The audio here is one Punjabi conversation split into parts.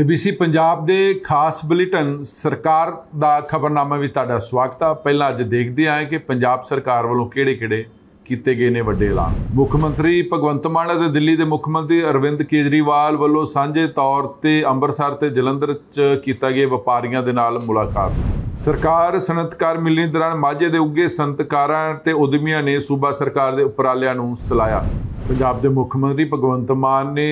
ABC ਪੰਜਾਬ ਦੇ ਖਾਸ ਬੁਲੇਟਿਨ ਸਰਕਾਰ ਦਾ ਖਬਰਨਾਮਾ ਵਿੱਚ ਤੁਹਾਡਾ ਸਵਾਗਤ ਆ ਪਹਿਲਾਂ ਅੱਜ ਦੇਖਦੇ ਆਂ ਕਿ ਪੰਜਾਬ ਸਰਕਾਰ ਵੱਲੋਂ ਕਿਹੜੇ-ਕਿਹੜੇ ਕੀਤੇ ਗਏ ਨੇ ਵੱਡੇ ਐਲਾਨ ਮੁੱਖ ਮੰਤਰੀ ਭਗਵੰਤ ਮਾਨ ਅਤੇ ਦਿੱਲੀ ਦੇ ਮੁੱਖ ਮੰਤਰੀ ਅਰਵਿੰਦ ਕੇਜਰੀਵਾਲ ਵੱਲੋਂ ਸਾਂਝੇ ਤੌਰ ਤੇ ਅੰਮ੍ਰਿਤਸਰ ਤੇ ਜਲੰਧਰ 'ਚ ਕੀਤਾ ਗਿਆ ਵਪਾਰੀਆਂ ਦੇ ਨਾਲ ਮੁਲਾਕਾਤ ਸਰਕਾਰ ਸੰਤਕਾਰ ਮਿਲਣੀ ਦੌਰਾਨ ਮਾਝੇ ਦੇ ਉੱਗੇ ਸੰਤਕਾਰਾਂ ਤੇ ਉਦਮੀਆਂ ਨੇ ਸੂਬਾ ਸਰਕਾਰ ਦੇ ਉਪਰਾਲਿਆਂ ਨੂੰ ਸਲਾਇਆ ਪੰਜਾਬ ਦੇ ਮੁੱਖ ਮੰਤਰੀ ਭਗਵੰਤ ਮਾਨ ਨੇ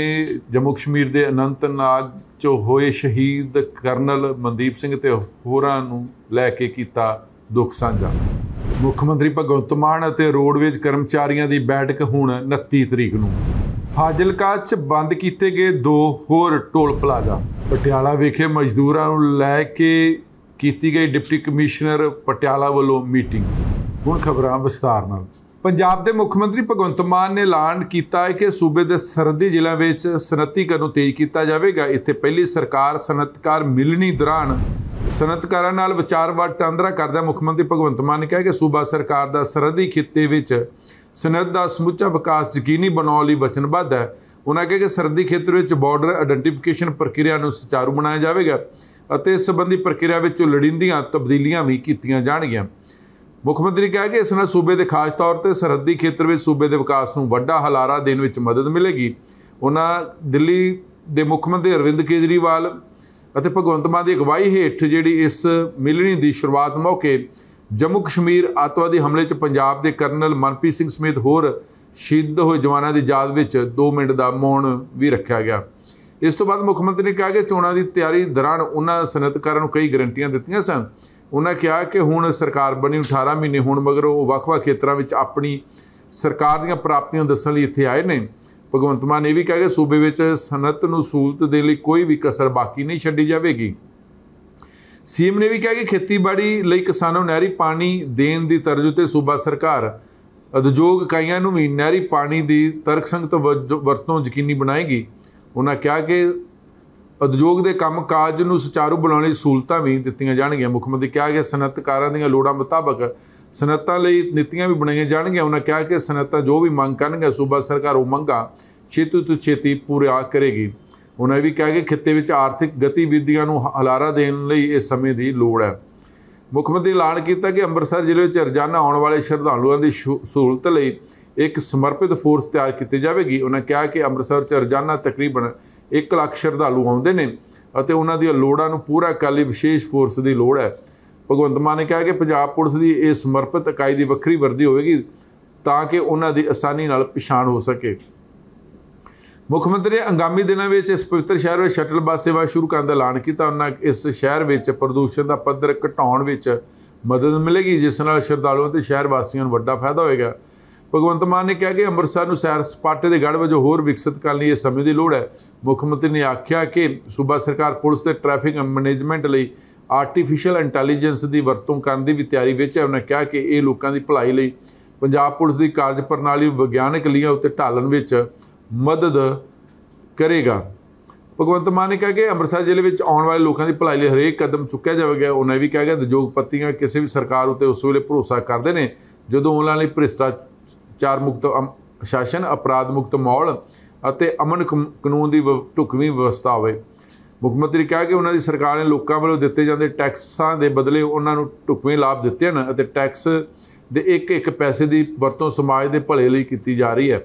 ਜੰਮੂ ਕਸ਼ਮੀਰ ਦੇ ਅਨੰਤਨਾਗ ਜੋ ਹੋਏ ਸ਼ਹੀਦ ਕਰਨਲ ਮਨਦੀਪ ਸਿੰਘ ਤੇ ਹੋਰਾਂ ਨੂੰ ਲੈ ਕੇ ਕੀਤਾ ਦੁੱਖ ਸਾਂਝਾ ਮੁੱਖ ਮੰਤਰੀ ਭਗਵੰਤ ਮਾਨ ਅਤੇ ਰੋਡਵੇਜ ਕਰਮਚਾਰੀਆਂ ਦੀ ਬੈਠਕ ਹੁਣ 29 ਤਰੀਕ ਨੂੰ ਫਾਜ਼ਿਲਕਾ 'ਚ ਬੰਦ ਕੀਤੇ ਗਏ ਦੋ ਹੋਰ ਟੋਲ ਪਲਾਜ਼ਾ ਪਟਿਆਲਾ ਵਿਖੇ ਮਜ਼ਦੂਰਾਂ ਨੂੰ ਲੈ ਕੇ ਕੀਤੀ ਗਈ ਡਿਪਟੀ ਕਮਿਸ਼ਨਰ ਪਟਿਆਲਾ ਵੱਲੋਂ ਮੀਟਿੰਗ ਹੁਣ ਖਬਰਾਂ ਵਿਸਤਾਰ ਨਾਲ ਪੰਜਾਬ ਦੇ ਮੁੱਖ ਮੰਤਰੀ ਭਗਵੰਤ ਮਾਨ ਨੇ ਐਲਾਨ ਕੀਤਾ ਹੈ ਕਿ ਸੂਬੇ ਦੇ ਸਰਹੱਦੀ ਜ਼ਿਲ੍ਹਿਆਂ ਵਿੱਚ ਸਨਅਤੀਕਰਨ ਨੂੰ ਤੇਜ਼ ਕੀਤਾ ਜਾਵੇਗਾ ਇੱਥੇ ਪਹਿਲੀ ਸਰਕਾਰ ਸਨਅਤਕਾਰ ਮਿਲਣੀ ਦੌਰਾਨ ਸਨਅਤਕਾਰਾਂ ਨਾਲ ਵਿਚਾਰ ਵਟਾਂਦਰਾ ਕਰਦਾ ਮੁੱਖ ਮੰਤਰੀ ਭਗਵੰਤ ਮਾਨ ਨੇ ਕਿਹਾ ਕਿ ਸੂਬਾ ਸਰਕਾਰ ਦਾ ਸਰਹੱਦੀ ਖਿੱਤੇ ਵਿੱਚ ਸਨਅਤ ਦਾ ਸਮੁੱਚਾ ਵਿਕਾਸ ਯਕੀਨੀ ਬਣਾਉਣ ਲਈ ਵਚਨਬੱਧ ਹੈ ਉਹਨਾਂ ਕਿਹਾ ਕਿ ਸਰਹੱਦੀ ਖੇਤਰ ਵਿੱਚ ਬਾਰਡਰ ਆਇਡੈਂਟੀਫਿਕੇਸ਼ਨ ਪ੍ਰਕਿਰਿਆ ਨੂੰ ਸੁਚਾਰੂ ਬਣਾਇਆ ਜਾਵੇਗਾ ਅਤੇ ਇਸ ਸੰਬੰਧੀ ਪ੍ਰਕਿਰਿਆ ਵਿੱਚ ਲੋੜੀਂਦੀਆਂ ਤਬਦੀਲੀਆਂ ਵੀ ਕੀਤੀਆਂ ਜਾਣਗੀਆਂ ਮੁੱਖ ਮੰਤਰੀ ਕਹਿੰਦੇ ਕਿ ਇਸ ਨਾਲ ਸੂਬੇ ਦੇ ਖਾਸ ਤੌਰ ਤੇ ਸਰਹੱਦੀ ਖੇਤਰ ਵਿੱਚ ਸੂਬੇ ਦੇ ਵਿਕਾਸ ਨੂੰ ਵੱਡਾ ਹਲਾਰਾ ਦੇਣ ਵਿੱਚ ਮਦਦ ਮਿਲੇਗੀ ਉਹਨਾਂ ਦਿੱਲੀ ਦੇ ਮੁੱਖ ਮੰਤਰੀ ਅਰਵਿੰਦ ਕੇਜਰੀਵਾਲ ਅਤੇ ਭਗਵੰਤ ਮਾਨ ਦੀ ਅਗਵਾਈ ਹੇਠ ਜਿਹੜੀ ਇਸ ਮਿਲਣੀ ਦੀ ਸ਼ੁਰੂਆਤ ਮੌਕੇ ਜੰਮੂ ਕਸ਼ਮੀਰ ਆਤਵਾਦੀ ਹਮਲੇ 'ਚ ਪੰਜਾਬ ਦੇ ਕਰਨਲ ਮਨਪ੍ਰੀਤ ਸਿੰਘ ਸਮੇਤ ਹੋਰ ਸ਼ਹੀਦ ਹੋਏ ਜਵਾਨਾਂ ਦੀ ਯਾਦ ਵਿੱਚ 2 ਮਿੰਟ ਦਾ ਮੌਨ ਵੀ ਰੱਖਿਆ ਗਿਆ ਇਸ ਤੋਂ ਬਾਅਦ ਮੁੱਖ ਮੰਤਰੀ ਨੇ ਕਿਹਾ ਕਿ ਚੋਣਾਂ ਦੀ ਤਿਆਰੀ ਦੌਰਾਨ ਉਹਨਾਂ ਸਨਤਕਾਰਾਂ ਨੂੰ ਕਈ ਗਰੰਟੀਆਂ ਦਿੱਤੀਆਂ ਸਨ ਉਹਨਾਂ ਕਿਹਾ ਕਿ ਹੁਣ ਸਰਕਾਰ ਬਣੀ 18 ਮਹੀਨੇ ਹੋਣ ਮਗਰ ਉਹ ਵੱਖ-ਵੱਖ ਖੇਤਰਾਂ ਵਿੱਚ ਆਪਣੀ ਸਰਕਾਰ ਦੀਆਂ ਪ੍ਰਾਪਤੀਆਂ ਦੱਸਣ ਲਈ ਇੱਥੇ ਆਏ ਨੇ ਭਗਵੰਤ ਮਾਨ ਇਹ ਵੀ ਕਹਿ ਗਏ ਸੂਬੇ ਵਿੱਚ ਸਨਤ ਨੂੰ ਸਹੂਲਤ ਦੇਣ ਲਈ ਕੋਈ ਵੀ ਕਸਰ ਬਾਕੀ ਨਹੀਂ ਛੱਡੀ ਜਾਵੇਗੀ ਸੀਐਮ ਨੇ ਵੀ ਕਿਹਾ ਕਿ ਖੇਤੀਬਾੜੀ ਲਈ ਕਿਸਾਨਾਂ ਨੂੰ ਨਹਿਰੀ ਪਾਣੀ ਦੇਣ ਦੀ ਤਰਜ਼ ਉਤੇ ਸੂਬਾ ਸਰਕਾਰ ਉਦਯੋਗ ਇਕਾਈਆਂ ਨੂੰ ਵੀ ਨਹਿਰੀ ਪਾਣੀ ਦੀ ਤਰਕਸੰਗਤ ਵਰਤੋਂ ਯਕੀਨੀ ਬਣਾਏਗੀ ਉਹਨਾਂ ਕਿਹਾ ਕਿ ਉਦਯੋਗ ਦੇ ਕੰਮ ਕਾਜ ਨੂੰ ਸੁਚਾਰੂ ਬਣਾਉਣ ਲਈ ਸਹੂਲਤਾਂ ਵੀ ਦਿੱਤੀਆਂ ਜਾਣਗੀਆਂ ਮੁੱਖ ਮੰਤਰੀ ਕਿਹਾ ਕਿ ਸਨਅਤਕਾਰਾਂ ਦੀਆਂ ਲੋੜਾਂ ਮੁਤਾਬਕ ਸਨਅਤਾਂ ਲਈ ਨੀਤੀਆਂ ਵੀ ਬਣਾਈਆਂ ਜਾਣਗੀਆਂ ਉਹਨਾਂ ਕਿਹਾ ਕਿ ਸਨਅਤਾਂ ਜੋ ਵੀ ਮੰਗ ਕਰਨਗੇ ਸੂਬਾ ਸਰਕਾਰ ਉਹ ਮੰਗਾਂ ਛੇਤੀ ਤੋਂ ਛੇਤੀ ਪੂਰਾ ਕਰੇਗੀ ਉਹਨਾਂ ਵੀ ਕਿਹਾ ਕਿ ਖਿੱਤੇ ਵਿੱਚ ਆਰਥਿਕ ਗਤੀਵਿਧੀਆਂ ਨੂੰ ਹਲਾਰਾ ਦੇਣ ਲਈ ਇਸ ਸਮੇਂ ਦੀ ਲੋੜ ਹੈ ਮੁੱਖ ਮੰਤਰੀ ਐਲਾਨ ਕੀਤਾ ਕਿ ਅੰਮ੍ਰਿਤਸਰ ਜ਼ਿਲ੍ਹੇ ਵਿੱਚ ਰੋਜ਼ਾਨਾ ਆਉਣ ਵਾਲੇ ਸ਼ਰਧਾਲੂਆਂ ਦੀ ਸਹੂਲਤ ਲਈ ਇੱਕ ਸਮਰਪਿਤ ਫੋਰਸ ਤਿਆਰ ਕੀਤੀ ਜਾਵੇਗੀ ਉਹਨਾਂ ਕਿਹਾ ਕਿ ਅੰਮ੍ਰਿਤਸਰ 'ਚ ਰੋਜ਼ਾਨਾ ਤਕਰੀਬਨ 1 ਲੱਖ ਸ਼ਰਧਾਲੂ ਆਉਂਦੇ ਨੇ ਅਤੇ ਉਹਨਾਂ ਦੀਆਂ ਲੋੜਾਂ ਨੂੰ ਪੂਰਾ ਕਰਨ ਲਈ ਵਿਸ਼ੇਸ਼ ਫੋਰਸ ਦੀ ਲੋੜ ਹੈ ਭਗਵੰਤ ਮਾਨ ਨੇ ਕਿਹਾ ਕਿ ਪੰਜਾਬ ਪੁਲਿਸ ਦੀ ਇਹ ਸਮਰਪਿਤ ਇਕਾਈ ਦੀ ਵੱਖਰੀ ਵਰਦੀ ਹੋਵੇਗੀ ਤਾਂ ਕਿ ਉਹਨਾਂ ਦੀ ਆਸਾਨੀ ਨਾਲ ਪਛਾਣ ਹੋ ਸਕੇ ਮੁੱਖ ਮੰਤਰੀ ਨੇ ਦਿਨਾਂ ਵਿੱਚ ਇਸ ਪਵਿੱਤਰ ਸ਼ਹਿਰ ਵਿੱਚ ਸ਼ਟਲ ਬੱਸ ਸੇਵਾ ਸ਼ੁਰੂ ਕਰਨ ਦਾ ਐਲਾਨ ਕੀਤਾ ਉਹਨਾਂ ਇਸ ਸ਼ਹਿਰ ਵਿੱਚ ਪ੍ਰਦੂਸ਼ਣ ਦਾ ਪੱਧਰ ਘਟਾਉਣ ਵਿੱਚ ਮਦਦ ਮਿਲੇਗੀ ਜਿਸ ਨਾਲ ਸ਼ਰਧਾਲੂਆਂ ਤੇ ਸ਼ਹਿਰ ਵਾਸੀਆਂ ਨੂੰ ਵੱਡਾ ਫਾਇਦਾ ਹੋਵੇਗਾ ਭਗਵੰਤ ਮਾਨ ਨੇ ਕਿਹਾ ਕਿ ਅੰਮ੍ਰਿਤਸਰ ਨੂੰ ਸੈਰ ਸਪਾਟੇ ਦੇ ਗੜ ਵਜੋਂ ਹੋਰ ਵਿਕਸਿਤ ਕਰਨ ਲਈ ਇਹ ਸਮੇਂ ਦੀ ਲੋੜ ਹੈ ਮੁੱਖ ਮੰਤਰੀ ਨੇ ਆਖਿਆ ਕਿ ਸੂਬਾ ਸਰਕਾਰ ਪੁਲਿਸ ਤੇ ਟ੍ਰੈਫਿਕ ਮੈਨੇਜਮੈਂਟ ਲਈ ਆਰਟੀਫੀਸ਼ੀਅਲ ਇੰਟੈਲੀਜੈਂਸ ਦੀ ਵਰਤੋਂ ਕਰਨ ਦੀ ਵੀ ਤਿਆਰੀ ਵਿੱਚ ਹੈ ਉਹਨਾਂ ਕਿਹਾ ਕਿ ਇਹ ਲੋਕਾਂ ਦੀ ਭਲਾਈ ਲਈ ਪੰਜਾਬ ਪੁਲਿਸ ਦੀ ਕਾਰਜ ਪ੍ਰਣਾਲੀ ਵਿਗਿਆਨਕ ਲੀਆਂ ਉੱਤੇ ਢਾਲਣ ਵਿੱਚ ਮਦਦ ਕਰੇਗਾ ਭਗਵੰਤ ਮਾਨ ਨੇ ਕਿਹਾ ਕਿ ਅੰਮ੍ਰਿਤਸਰ ਜ਼ਿਲ੍ਹੇ ਵਿੱਚ ਆਉਣ ਵਾਲੇ ਲੋਕਾਂ ਦੀ ਭਲਾਈ ਲਈ ਹਰੇਕ ਕਦਮ ਚੁੱਕਿਆ ਜਾਵੇਗਾ ਉਹਨਾਂ ਵੀ ਕਿਹਾ ਕਿ ਉਦਯੋਗਪਤੀਆਂ ਕਿਸੇ ਵੀ ਸਰਕਾਰ ਉੱਤੇ ਉਸ ਵੇਲੇ ਭਰੋਸਾ ਕਰਦੇ ਨੇ ਜਦੋਂ ਉਹਨਾਂ ਲਈ ਭ੍ਰਿਸ਼ਟਾਚਾਰ ਚਾਰ ਮੁਕਤ ਸ਼ਾਸਨ ਅਪਰਾਧ ਮੁਕਤ ਮਾਹੌਲ ਅਤੇ ਅਮਨ ਕਾਨੂੰਨ ਦੀ ਢੁਕਵੀਂ ਵਿਵਸਥਾ ਹੋਵੇ ਮੁੱਖ ਮੰਤਰੀ ਕਿਹਾ ਕਿ ਉਹਨਾਂ ਦੀ ਸਰਕਾਰ ਨੇ ਲੋਕਾਂ ਵੱਲੋਂ ਦਿੱਤੇ ਜਾਂਦੇ ਟੈਕਸਾਂ ਦੇ ਬਦਲੇ ਉਹਨਾਂ ਨੂੰ ਢੁਕਵੇਂ ਲਾਭ ਦਿੱਤੇ ਹਨ ਅਤੇ ਟੈਕਸ ਦੇ ਇੱਕ ਇੱਕ ਪੈਸੇ ਦੀ ਵਰਤੋਂ ਸਮਾਜ ਦੇ ਭਲੇ ਲਈ ਕੀਤੀ ਜਾ ਰਹੀ ਹੈ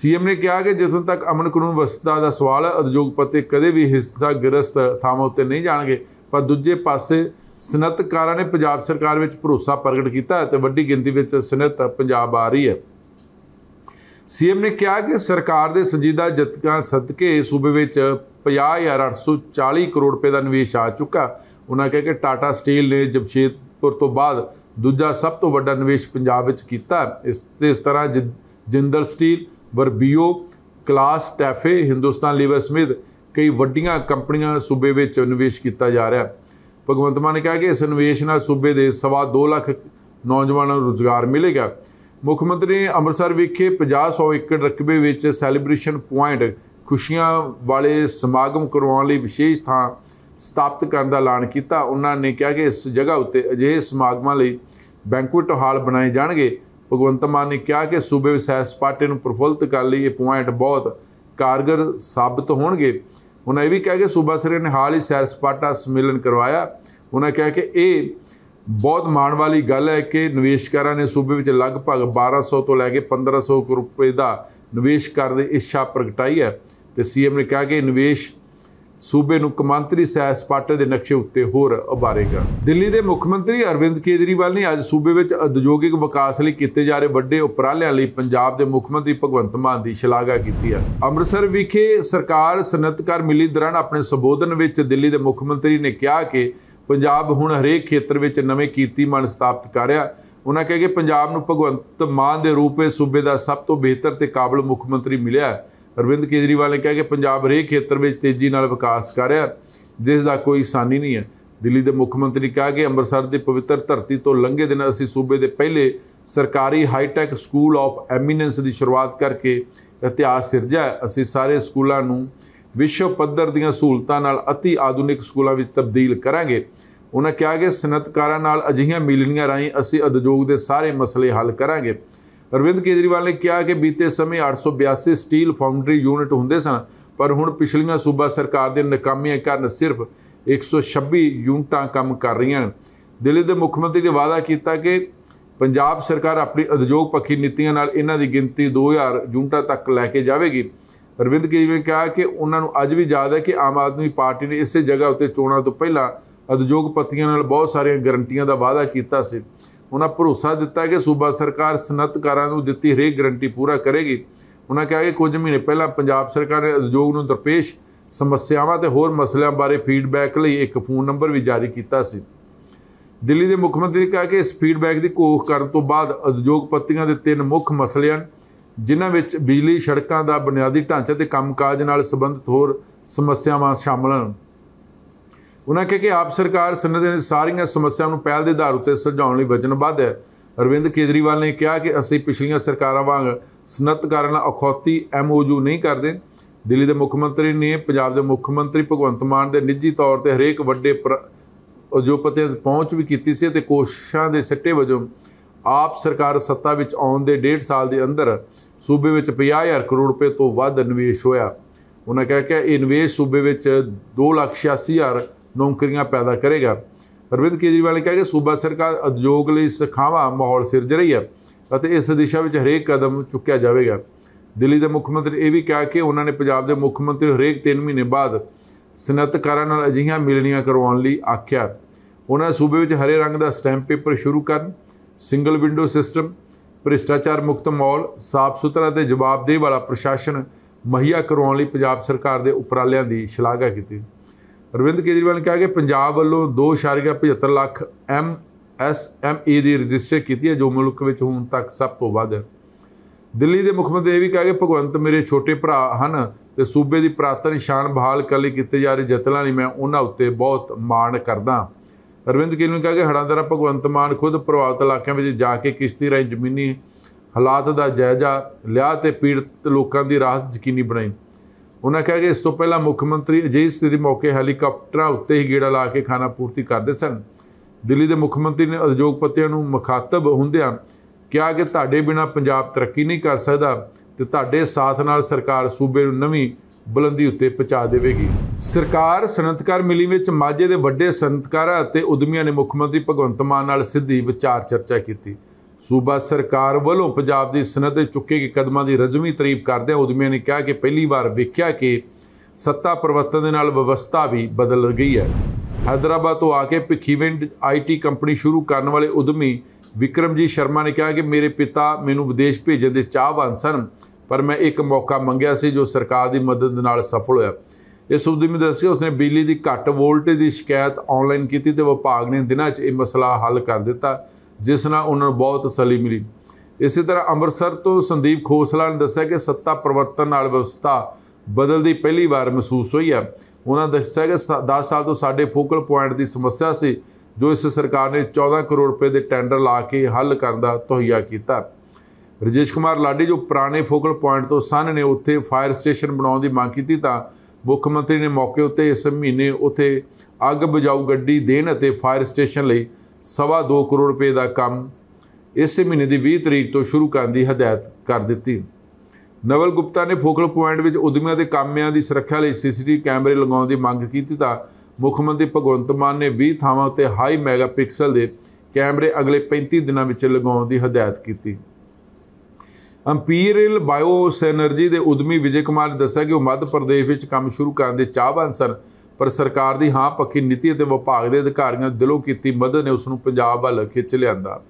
ਸੀਐਮ ਨੇ ਕਿਹਾ ਕਿ ਜਦੋਂ ਤੱਕ ਅਮਨ ਕਾਨੂੰਨ ਵਿਵਸਥਾ ਦਾ ਸਵਾਲ ਹੈ ਉਦਯੋਗਪਤੀ ਕਦੇ ਵੀ ਹਿੱਸਾ ਗ੍ਰਸਤ ਥਾਵਾਂ ਉੱਤੇ ਨਹੀਂ ਜਾਣਗੇ ਪਰ ਦੂਜੇ ਪਾਸੇ ਸਨਤਕਾਰਾਂ ਨੇ ਪੰਜਾਬ ਸਰਕਾਰ ਵਿੱਚ ਭਰੋਸਾ ਪ੍ਰਗਟ ਕੀਤਾ ਤੇ ਵੱਡੀ ਗਿਣਤੀ ਵਿੱਚ ਸਨਤ ਪੰਜਾਬ ਆ ਰਹੀ ਹੈ ਸੀਐਮ ਨੇ ਕਿਹਾ ਕਿ ਸਰਕਾਰ ਦੇ ਸੰਜੀਦਾ ਜਤਕਾਂ ਸਦਕੇ ਸੂਬੇ ਵਿੱਚ 50840 ਕਰੋੜ ਰੁਪਏ ਦਾ ਨਿਵੇਸ਼ ਆ ਚੁੱਕਾ ਉਹਨਾਂ ਕਿਹਾ ਕਿ ਟਾਟਾ ਸਟੀਲ ਨੇ ਜਮਸ਼ੇਦਪੁਰ ਤੋਂ ਬਾਅਦ ਦੂਜਾ ਸਭ ਤੋਂ ਵੱਡਾ ਨਿਵੇਸ਼ ਪੰਜਾਬ ਵਿੱਚ ਕੀਤਾ ਇਸ ਇਸ ਤਰ੍ਹਾਂ Jindal steel Verbio Claas TAFE Hindustan Lever ਸਮਿਤ ਕਈ ਵੱਡੀਆਂ ਕੰਪਨੀਆਂ ਸੂਬੇ ਵਿੱਚ ਨਿਵੇਸ਼ ਕੀਤਾ ਜਾ ਰਿਹਾ ਹੈ ਭਗਵੰਤ ਮਾਨ ਨੇ ਕਿਹਾ ਕਿ ਇਸ ਨਿਵੇਸ਼ ਨਾਲ ਸੂਬੇ ਦੇ ਸਵਾ 2 ਲੱਖ ਨੌਜਵਾਨਾਂ ਨੂੰ ਰੋਜ਼ਗਾਰ ਮਿਲੇਗਾ ਮੁੱਖ ਮੰਤਰੀ ਨੇ ਅੰਮ੍ਰਿਤਸਰ ਵਿਖੇ 50 ਏਕੜ ਰਕਬੇ ਵਿੱਚ ਸੈਲੀਬ੍ਰੇਸ਼ਨ ਪੁਆਇੰਟ ਖੁਸ਼ੀਆਂ ਵਾਲੇ ਸਮਾਗਮ ਕਰਵਾਉਣ ਲਈ ਵਿਸ਼ੇਸ਼ ਥਾਂ ਸਥਾਪਿਤ ਕਰਨ ਦਾ ਐਲਾਨ ਕੀਤਾ ਉਹਨਾਂ ਨੇ ਕਿਹਾ ਕਿ ਇਸ ਜਗ੍ਹਾ ਉੱਤੇ ਅਜਿਹੇ ਸਮਾਗਮਾਂ ਲਈ ਬੈਂਕੁਇਟ ਹਾਲ ਬਣਾਏ ਜਾਣਗੇ ਭਗਵੰਤ ਮਾਨ ਨੇ ਕਿਹਾ ਕਿ ਸੂਬੇ ਵਿੱਚ ਸੈਰ ਨੂੰ ਪ੍ਰਫੁੱਲਤ ਕਰਨ ਲਈ ਇਹ ਪੁਆਇੰਟ ਬਹੁਤ ਕਾਰਗਰ ਸਾਬਤ ਹੋਣਗੇ ਉਹਨਾਂ ਇਹ ਵੀ ਕਹਿ ਕੇ ਸੂਬਾ ਸਿਰੇ ਨੇ ਹਾਲ ਹੀ ਸੈਰ ਸਪਾਟਾ ਸੰਮੇਲਨ ਕਰਵਾਇਆ ਉਹਨਾਂ ਕਹਿ ਕੇ ਇਹ ਬਹੁਤ ਮਾਣ ਵਾਲੀ ਗੱਲ ਹੈ ਕਿ ਨਿਵੇਸ਼ਕਾਰਾਂ ਨੇ ਸੂਬੇ ਵਿੱਚ ਲਗਭਗ 1200 ਤੋਂ ਲੈ ਕੇ 1500 ਕਰੋੜ ਰੁਪਏ ਦਾ ਨਿਵੇਸ਼ ਕਰਨ ਦੀ ਇੱਛਾ ਪ੍ਰਗਟਾਈ ਹੈ ਤੇ ਸੀਐਮ ਨੇ ਕਿਹਾ ਕਿ ਨਿਵੇਸ਼ ਸੂਬੇ ਨੂੰ ਕਮਾਂਤਰੀ ਸੈਰ ਸਪਾਟੇ ਦੇ ਨਕਸ਼ੇ ਉੱਤੇ ਹੋਰ ਉਭਾਰੇਗਾ ਦਿੱਲੀ ਦੇ ਮੁੱਖ ਮੰਤਰੀ ਅਰਵਿੰਦ ਕੇਜਰੀਵਾਲ ਨੇ ਅੱਜ ਸੂਬੇ ਵਿੱਚ ਉਦਯੋਗਿਕ ਵਿਕਾਸ ਲਈ ਕੀਤੇ ਜਾ ਰਹੇ ਵੱਡੇ ਉਪਰਾਲਿਆਂ ਲਈ ਪੰਜਾਬ ਦੇ ਮੁੱਖ ਮੰਤਰੀ ਭਗਵੰਤ ਮਾਨ ਦੀ ਸ਼ਲਾਘਾ ਕੀਤੀ ਹੈ ਅੰਮ੍ਰਿਤਸਰ ਵਿਖੇ ਸਰਕਾਰ ਸਨਤਕਾਰ ਮਿਲੀ ਦੌਰਾਨ ਆਪਣੇ ਸੰਬੋਧਨ ਵਿੱਚ ਦਿੱਲੀ ਦੇ ਮੁੱਖ ਮੰਤਰੀ ਨੇ ਕਿਹਾ ਕਿ ਪੰਜਾਬ ਹੁਣ ਹਰੇਕ ਖੇਤਰ ਵਿੱਚ ਨਵੇਂ ਕੀਰਤੀਮਾਨ ਸਥਾਪਿਤ ਕਰ ਰਿਹਾ ਉਹਨਾਂ ਕਹੇ ਕਿ ਪੰਜਾਬ ਨੂੰ ਭਗਵੰਤ ਮਾਨ ਦੇ ਰੂਪੇ ਸੂਬੇ ਦਾ ਸਭ ਤੋਂ ਬਿਹਤਰ ਤੇ ਕਾਬਲ ਮੁੱਖ ਮੰਤਰੀ ਮਿਲਿਆ ਹੈ ਅਰਵਿੰਦ ਕੇਜਰੀਵਾਲ ਨੇ ਕਿਹਾ ਕਿ ਪੰਜਾਬ ਰੇ ਖੇਤਰ ਵਿੱਚ ਤੇਜ਼ੀ ਨਾਲ ਵਿਕਾਸ ਕਰ ਰਿਹਾ ਜਿਸ ਦਾ ਕੋਈ ਸਾਨੀ ਨਹੀਂ ਹੈ ਦਿੱਲੀ ਦੇ ਮੁੱਖ ਮੰਤਰੀ ਕਹਾ ਕਿ ਅੰਮ੍ਰਿਤਸਰ ਦੀ ਪਵਿੱਤਰ ਧਰਤੀ ਤੋਂ ਲੰਘੇ ਦਿਨ ਅਸੀਂ ਸੂਬੇ ਦੇ ਪਹਿਲੇ ਸਰਕਾਰੀ ਹਾਈਟੈਕ ਸਕੂਲ ਆਫ ਐਮੀਨੈਂਸ ਦੀ ਸ਼ੁਰੂਆਤ ਕਰਕੇ ਇਤਿਹਾਸ ਸਿਰਜਿਆ ਅਸੀਂ ਸਾਰੇ ਸਕੂਲਾਂ ਨੂੰ ਵਿਸ਼ਵ ਪੱਧਰ ਦੀਆਂ ਸਹੂਲਤਾਂ ਨਾਲ ਅਤੀ ਆਧੁਨਿਕ ਸਕੂਲਾਂ ਵਿੱਚ ਤਬਦੀਲ ਕਰਾਂਗੇ ਉਹਨਾਂ ਕਿਹਾ ਕਿ ਸਨਤਕਾਰਾਂ ਨਾਲ ਅਜਿਹੀਆਂ ਮਿਲਣੀਆਂ ਰਾਹੀਂ ਅਸੀਂ ਉਦਯੋਗ ਦੇ ਸਾਰੇ ਮਸਲੇ ਹੱਲ ਕਰਾਂਗੇ ਅਰਵਿੰਦ ਕੇਜਰੀਵਾਲ ਨੇ ਕਿਹਾ ਕਿ ਬੀਤੇ ਸਮੇਂ 882 ਸਟੀਲ ਫਾਊਂਡਰੀ ਯੂਨਿਟ ਹੁੰਦੇ ਸਨ ਪਰ ਹੁਣ ਪਿਛਲੀਆਂ ਸੂਬਾ ਸਰਕਾਰ ਦੇ ਨਕਾਮੀਆਂ ਕਾਰਨ ਸਿਰਫ 126 ਯੂਨਟਾਂ ਕੰਮ ਕਰ ਰਹੀਆਂ ਹਨ ਦਿੱਲੀ ਦੇ ਮੁੱਖ ਮੰਤਰੀ ਨੇ ਵਾਅਦਾ ਕੀਤਾ ਕਿ ਪੰਜਾਬ ਸਰਕਾਰ ਆਪਣੀ ਉਦਯੋਗ ਪੱਖੀ ਨੀਤੀਆਂ ਨਾਲ ਇਹਨਾਂ ਦੀ ਗਿਣਤੀ 2000 ਯੂਨਟਾਂ ਤੱਕ ਲੈ ਕੇ ਜਾਵੇਗੀ ਅਰਵਿੰਦ ਕੇਜਰੀਵਾਲ ਨੇ ਕਿਹਾ ਕਿ ਉਹਨਾਂ ਨੂੰ ਅੱਜ ਵੀ ਯਾਦ ਹੈ ਕਿ ਆਮ ਆਦਮੀ ਪਾਰਟੀ ਨੇ ਇਸੇ ਜਗ੍ਹਾ ਉੱਤੇ ਚੋਣਾਂ ਤੋਂ ਪਹਿਲਾਂ ਉਦਯੋਗਪਤੀਆਂ ਨਾਲ ਬਹੁਤ ਸਾਰੀਆਂ ਗਾਰੰਟੀਆਂ ਦਾ ਵਾਅਦਾ ਕੀਤਾ ਸੀ ਉਹਨਾਂ ਭਰੋਸਾ ਦਿੱਤਾ ਕਿ ਸੂਬਾ ਸਰਕਾਰ ਸਨਤਕਾਰਾਂ ਨੂੰ ਦਿੱਤੀ ਹਰੇਕ ਗਰੰਟੀ ਪੂਰਾ ਕਰੇਗੀ ਉਹਨਾਂ ਕਿਹਾ ਕਿ ਕੁਝ ਮਹੀਨੇ ਪਹਿਲਾਂ ਪੰਜਾਬ ਸਰਕਾਰ ਨੇ ਉਦਯੋਗ ਨੂੰ ਦਰਪੇਸ਼ ਸਮੱਸਿਆਵਾਂ ਤੇ ਹੋਰ ਮਸਲਿਆਂ ਬਾਰੇ ਫੀਡਬੈਕ ਲਈ ਇੱਕ ਫੋਨ ਨੰਬਰ ਵੀ ਜਾਰੀ ਕੀਤਾ ਸੀ ਦਿੱਲੀ ਦੇ ਮੁੱਖ ਮੰਤਰੀ ਨੇ ਕਿਹਾ ਕਿ ਇਸ ਫੀਡਬੈਕ ਦੀ ਘੋਖ ਕਰਨ ਤੋਂ ਬਾਅਦ ਉਦਯੋਗਪਤੀਆਂ ਦੇ ਤਿੰਨ ਮੁੱਖ ਮਸਲੇ ਹਨ ਜਿਨ੍ਹਾਂ ਵਿੱਚ ਬਿਜਲੀ ਸੜਕਾਂ ਦਾ ਬੁਨਿਆਦੀ ਢਾਂਚਾ ਤੇ ਕੰਮਕਾਜ ਨਾਲ ਸੰਬੰਧਿਤ ਹੋਰ ਸਮੱਸਿਆਵਾਂ ਸ਼ਾਮਲ ਹਨ ਉਹਨਾਂ ਕਹੇ ਕਿ ਆਪ ਸਰਕਾਰ ਸਿਨਧ ਦੇ ਸਾਰੀਆਂ ਸਮੱਸਿਆਵਾਂ ਨੂੰ ਪਹਿਲ ਦੇ ਆਧਾਰ ਉੱਤੇ ਸੁਲਝਾਉਣ ਲਈ ਵਚਨਬੱਧ ਹੈ ਅਰਵਿੰਦ ਕੇਜਰੀਵਾਲ ਨੇ ਕਿਹਾ ਕਿ ਅਸੀਂ ਪਿਛਲੀਆਂ ਸਰਕਾਰਾਂ ਵਾਂਗ ਸਨਤ ਕਰਨ ਅਖੌਤੀ ਐਮਓਯੂ ਨਹੀਂ ਕਰਦੇ ਦਿੱਲੀ ਦੇ ਮੁੱਖ ਮੰਤਰੀ ਨੇ ਪੰਜਾਬ ਦੇ ਮੁੱਖ ਮੰਤਰੀ ਭਗਵੰਤ ਮਾਨ ਦੇ ਨਿੱਜੀ ਤੌਰ ਤੇ ਹਰੇਕ ਵੱਡੇ ਉਦਯੋਗਪਤੀਆਂ ਪਹੁੰਚ ਵੀ ਕੀਤੀ ਸੀ ਤੇ ਕੋਸ਼ਿਸ਼ਾਂ ਦੇ ਸਿੱਟੇ ਵਜੋਂ ਆਪ ਸਰਕਾਰ ਸੱਤਾ ਵਿੱਚ ਆਉਣ ਦੇ 1.5 ਸਾਲ ਦੇ ਅੰਦਰ ਸੂਬੇ ਵਿੱਚ 50000 ਕਰੋੜ ਰੁਪਏ ਤੋਂ ਵੱਧ ਨਿਵੇਸ਼ ਹੋਇਆ ਉਹਨਾਂ ਕਹਿ ਕੇ ਇਹ ਨਿਵੇਸ਼ ਸੂਬੇ ਵਿੱਚ ਨੌਕਰੀਆਂ ਪੈਦਾ ਕਰੇਗਾ ਅਰਵਿੰਦ ਕੇਜਰੀਵਾਲ ਨੇ ਕਿਹਾ ਕਿ ਸੂਬਾ ਸਰਕਾਰ ਉਦਯੋਗ ਲਈ ਸਖਾਵਾ ਮਾਹੌਲ ਸਿਰਜ ਰਹੀ ਹੈ ਅਤੇ ਇਸ ਦਿਸ਼ਾ ਵਿੱਚ ਹਰੇਕ ਕਦਮ ਚੁੱਕਿਆ ਜਾਵੇਗਾ ਦਿੱਲੀ ਦੇ ਮੁੱਖ ਮੰਤਰੀ ਇਹ ਵੀ ਕਿਹਾ ਕਿ ਉਹਨਾਂ ਨੇ ਪੰਜਾਬ ਦੇ ਮੁੱਖ ਮੰਤਰੀ ਹਰੇਕ 3 ਮਹੀਨੇ ਬਾਅਦ ਸਨਅਤਕਾਰਾਂ ਨਾਲ ਅਜਿਹੀਆਂ ਮਿਲਣੀਆਂ ਕਰਵਾਉਣ ਲਈ ਆਖਿਆ ਉਹਨਾਂ ਸੂਬੇ ਵਿੱਚ ਹਰੇ ਰੰਗ ਦਾ ਸਟੈਂਪ ਪੇਪਰ ਸ਼ੁਰੂ ਕਰਨ ਸਿੰਗਲ ਵਿੰਡੋ ਸਿਸਟਮ ਭ੍ਰਿਸ਼ਟਾਚਾਰ ਮੁਕਤ ਮਾਹੌਲ ਸਾਫ਼ ਸੁਥਰਾ ਤੇ ਜਵਾਬਦੇਹ ਵਾਲਾ ਪ੍ਰਸ਼ਾਸਨ ਮਹੱਈਆ ਕਰਵਾਉਣ ਲਈ ਪੰਜਾਬ ਸਰਕਾਰ ਦੇ ਉਪਰਾਲਿਆਂ ਦੀ ਸ਼ਲਾਘਾ ਕੀਤੀ ਅਰਵਿੰਦ ਕੇਜਰੀਵਾਲ ਨੇ ਕਿਹਾ ਕਿ ਪੰਜਾਬ ਵੱਲੋਂ 2.75 lakh M S M E ਦੀ ਰਜਿਸਟਰ ਕੀਤੀ ਹੈ ਜੋ ਮੁਲਕ ਵਿੱਚ ਹੁਣ ਤੱਕ ਸਭ ਤੋਂ ਵੱਧ ਹੈ ਦਿੱਲੀ ਦੇ ਮੁੱਖ ਮੰਤਰੀ ਇਹ ਵੀ ਕਹਾ ਕਿ ਭਗਵੰਤ ਮੇਰੇ ਛੋਟੇ ਭਰਾ ਹਨ ਤੇ ਸੂਬੇ ਦੀ ਪ੍ਰਾਤਨ ਸ਼ਾਨ ਬਹਾਲ ਕਰਨ ਲਈ ਕੀਤੇ ਜਾ ਰਹੇ ਯਤਨਾਂ ਲਈ ਮੈਂ ਉਹਨਾਂ ਉੱਤੇ ਬਹੁਤ ਮਾਣ ਕਰਦਾ ਅਰਵਿੰਦ ਕੇਜਰੀਵਾਲ ਨੇ ਕਿਹਾ ਕਿ ਹੜਾਂਦਰਾ ਭਗਵੰਤ ਮਾਨ ਖੁਦ ਪ੍ਰਭਾਵਿਤ ਇਲਾਕਿਆਂ ਵਿੱਚ ਜਾ ਕੇ ਕਿਸ਼ਤੀ ਰਾਹੀਂ ਜ਼ਮੀਨੀ ਹਾਲਾਤ ਦਾ ਜਾਇਜ਼ਾ ਲਿਆ ਤੇ ਪੀੜਤ ਲੋਕਾਂ ਦੀ ਰਾਹਤ ਯਕੀਨੀ ਬਣਾਈ ਉਹਨਾਂ ਕਿਹਾ ਕਿ ਇਸ ਤੋਂ ਪਹਿਲਾਂ ਮੁੱਖ ਮੰਤਰੀ ਅਜਿਹੀ ਸਥਿਤੀ ਮੌਕੇ ਹੈਲੀਕਾਪਟਰਾਂ ਉੱਤੇ ਹੀ ਗੇੜਾ ਲਾ ਕੇ ਖਾਣਾ ਪੂਰਤੀ ਕਰਦੇ ਸਨ ਦਿੱਲੀ ਦੇ ਮੁੱਖ ਮੰਤਰੀ ਨੇ ਉਦਯੋਗਪਤੀਆਂ ਨੂੰ ਮੁਖਾਤਬ ਹੁੰਦਿਆਂ ਕਿਹਾ ਕਿ ਤੁਹਾਡੇ ਬਿਨਾ ਪੰਜਾਬ ਤਰੱਕੀ ਨਹੀਂ ਕਰ ਸਕਦਾ ਤੇ ਤੁਹਾਡੇ ਸਾਥ ਨਾਲ ਸਰਕਾਰ ਸੂਬੇ ਨੂੰ ਨਵੀਂ ਬੁਲੰਦੀ ਉੱਤੇ ਪਹੁੰਚਾ ਦੇਵੇਗੀ ਸਰਕਾਰ ਸਨਅਤਕਾਰ ਮਿਲੀ ਵਿੱਚ ਮਾਝੇ ਦੇ ਵੱਡੇ ਸੰਤਕਾਰਾਂ ਅਤੇ ਉਦਮੀਆਂ ਨੇ ਮੁੱਖ ਮੰਤਰੀ ਭਗਵੰਤ ਮਾਨ ਨਾਲ ਸਿੱਧੀ ਵਿਚਾਰ ਚਰਚਾ ਕੀਤੀ ਸੂਬਾ ਸਰਕਾਰ ਵੱਲੋਂ ਪੰਜਾਬ ਦੀ ਸਨਅਤ ਦੇ ਚੁੱਕੇ ਗਏ ਕਦਮਾਂ ਦੀ ਰਜਵੀਂ ਤਾਰੀਫ ਕਰਦੇ ਉਦਮੀਆਂ ਨੇ ਕਿਹਾ ਕਿ ਪਹਿਲੀ ਵਾਰ ਵੇਖਿਆ ਕਿ ਸੱਤਾ ਪਰਵਰਤਨ ਦੇ ਨਾਲ ਵਿਵਸਥਾ ਵੀ ਬਦਲ ਗਈ ਹੈ ਹైదరాబాద్ ਤੋਂ ਆ ਕੇ ਭਿੱਖੀਵਿੰਡ ਆਈਟੀ ਕੰਪਨੀ ਸ਼ੁਰੂ ਕਰਨ ਵਾਲੇ ਉਦਮੀ ਵਿਕਰਮਜੀ ਸ਼ਰਮਾ ਨੇ ਕਿਹਾ ਕਿ ਮੇਰੇ ਪਿਤਾ ਮੈਨੂੰ ਵਿਦੇਸ਼ ਭੇਜਣ ਦੇ ਚਾਹਵਾਨ ਸਨ ਪਰ ਮੈਂ ਇੱਕ ਮੌਕਾ ਮੰਗਿਆ ਸੀ ਜੋ ਸਰਕਾਰ ਦੀ ਮਦਦ ਨਾਲ ਸਫਲ ਹੋਇਆ ਇਸ ਉਦਮੀ ਦੱਸਿਆ ਉਸਨੇ ਬਿਜਲੀ ਦੀ ਘੱਟ ਵੋਲਟੇਜ ਦੀ ਸ਼ਿਕਾਇਤ ਆਨਲਾਈਨ ਕੀਤੀ ਤੇ ਵਿਭਾਗ ਨੇ ਦਿਨਾਂ 'ਚ ਇਹ ਮਸਲਾ ਹੱਲ ਕਰ ਦਿੱਤਾ ਜਿਸ ਨਾਲ ਉਹਨਾਂ ਨੂੰ ਬਹੁਤ ਤਸੱਲੀ ਮਿਲੀ ਇਸੇ ਤਰ੍ਹਾਂ ਅੰਮ੍ਰਿਤਸਰ ਤੋਂ ਸੰਦੀਪ ਖੋਸਲਾ ਨੇ ਦੱਸਿਆ ਕਿ ਸੱਤਾ ਪਰਿਵਰਤਨ ਨਾਲ ਵਿਵਸਥਾ ਬਦਲਦੀ ਪਹਿਲੀ ਵਾਰ ਮਹਿਸੂਸ ਹੋਈ ਹੈ ਉਹਨਾਂ ਦੱਸਿਆ ਕਿ 10 ਸਾਲ ਤੋਂ ਸਾਡੇ ਫੋਕਲ ਪੁਆਇੰਟ ਦੀ ਸਮੱਸਿਆ ਸੀ ਜੋ ਇਸ ਸਰਕਾਰ ਨੇ 14 ਕਰੋੜ ਰੁਪਏ ਦੇ ਟੈਂਡਰ ਲਾ ਕੇ ਹੱਲ ਕਰਨ ਦਾ ਤੋਹਿਆ ਕੀਤਾ ਰਜੇਸ਼ ਕੁਮਾਰ ਲਾਡੀ ਜੋ ਪੁਰਾਣੇ ਫੋਕਲ ਪੁਆਇੰਟ ਤੋਂ ਸਨ ਨੇ ਉੱਥੇ ਫਾਇਰ ਸਟੇਸ਼ਨ ਬਣਾਉਣ ਦੀ ਮੰਗ ਕੀਤੀ ਤਾਂ ਮੁੱਖ ਮੰਤਰੀ ਨੇ ਮੌਕੇ ਉੱਤੇ ਇਸ ਮਹੀਨੇ ਉੱਥੇ ਅੱਗ ਬੁਝਾਊ ਗੱਡੀ ਦੇਣ ਅਤੇ ਫਾਇਰ ਸਟੇਸ਼ਨ ਲਈ ਸਵਾ 2 ਕਰੋੜ ਰੁਪਏ ਦਾ ਕੰਮ ਇਸੇ ਮਹੀਨੇ ਦੀ 20 ਤਰੀਕ ਤੋਂ ਸ਼ੁਰੂ ਕਰਨ ਦੀ ਹਦਾਇਤ ਕਰ ਦਿੱਤੀ ਨਵਲ ਗੁਪਤਾ ਨੇ ਫੋਕਲ ਪੁਆਇੰਟ ਵਿੱਚ ਉਦਮੀਆਂ ਦੇ ਕਾਮਿਆਂ ਦੀ ਸੁਰੱਖਿਆ ਲਈ ਸੀਸੀਟੀਵੀ ਕੈਮਰੇ ਲਗਾਉਣ ਦੀ ਮੰਗ ਕੀਤੀ ਤਾਂ ਮੁੱਖ ਮੰਤਰੀ ਭਗਵੰਤ ਮਾਨ ਨੇ 20 ਥਾਵਾਂ ਉੱਤੇ ਹਾਈ ਮੈਗਾਪਿਕਸਲ ਦੇ ਕੈਮਰੇ ਅਗਲੇ 35 ਦਿਨਾਂ ਵਿੱਚ ਲਗਾਉਣ ਦੀ ਹਦਾਇਤ ਕੀਤੀ ਅੰਪੀਰੀਅਲ ਬਾਇਓਸੈਨਰਜੀ ਦੇ ਉਦਮੀ ਵਿਜੇ ਕੁਮਾਰ ਨੇ ਦੱਸਿਆ ਕਿ ਉਹ ਮੱਧ ਪ੍ਰਦੇਸ਼ ਵਿੱਚ ਕੰਮ ਸ਼ੁਰੂ ਕਰਨ ਦੇ ਚਾਹਵਾਨ ਸਨ ਪਰ ਸਰਕਾਰ ਦੀ ਹਾਂ ਪੱਕੀ ਨੀਤੀ ਅਤੇ ਵਿਭਾਗ ਦੇ ਅਧਿਕਾਰੀਆਂ ਦਿਲੋਂ ਕੀਤੀ ਮਦਦ ਨੇ ਉਸ ਨੂੰ ਪੰਜਾਬ ਵੱਲ ਖਿੱਚ ਲਿਆਂਦਾ